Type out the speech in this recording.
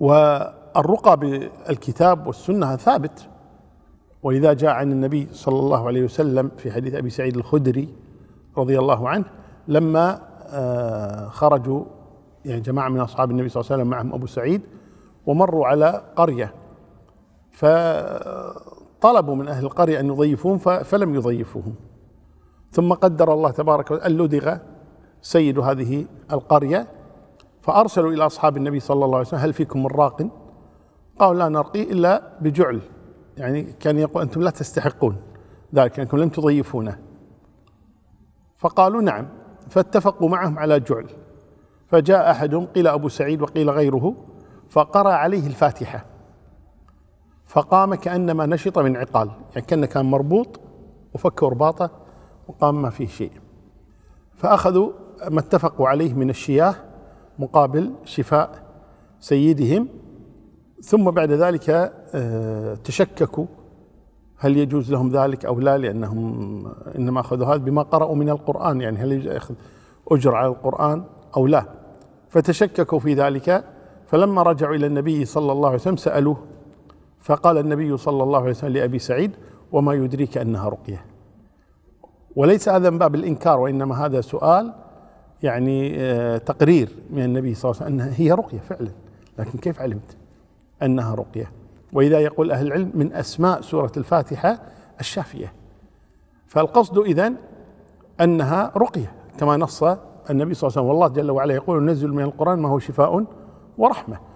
والرقى بالكتاب والسنة ثابت ولذا جاء عن النبي صلى الله عليه وسلم في حديث أبي سعيد الخدري رضي الله عنه لما آه، خرجوا يعني جماعة من أصحاب النبي صلى الله عليه وسلم معهم أبو سعيد ومروا على قرية فطلبوا من أهل القرية أن يضيفوهم فلم يضيفوهم ثم قدر الله تبارك وتعالى لدغ سيد هذه القرية فأرسلوا إلى أصحاب النبي صلى الله عليه وسلم هل فيكم من راق قالوا لا نرقي إلا بجعل يعني كان يقول أنتم لا تستحقون ذلك أنكم لم تضيفونه فقالوا نعم فاتفقوا معهم على جعل فجاء أحدهم قيل أبو سعيد وقيل غيره فقرأ عليه الفاتحة فقام كأنما نشط من عقال يعني كأنه كان مربوط وفك رباطه وقام ما فيه شيء فأخذوا ما اتفقوا عليه من الشياه مقابل شفاء سيدهم ثم بعد ذلك آه، تشككوا هل يجوز لهم ذلك او لا لانهم انما اخذوا هذا بما قرأوا من القرآن يعني هل يجوز اخذ اجر على القرآن او لا فتشككوا في ذلك فلما رجعوا الى النبي صلى الله عليه وسلم سالوه فقال النبي صلى الله عليه وسلم لابي سعيد وما يدريك انها رقيه وليس هذا من باب الانكار وانما هذا سؤال يعني آه، تقرير من النبي صلى الله عليه وسلم أنها هي رقية فعلا لكن كيف علمت أنها رقية وإذا يقول أهل العلم من أسماء سورة الفاتحة الشافية فالقصد إذن أنها رقية كما نص النبي صلى الله عليه وسلم والله جل وعلا يقول نزل من القرآن ما هو شفاء ورحمة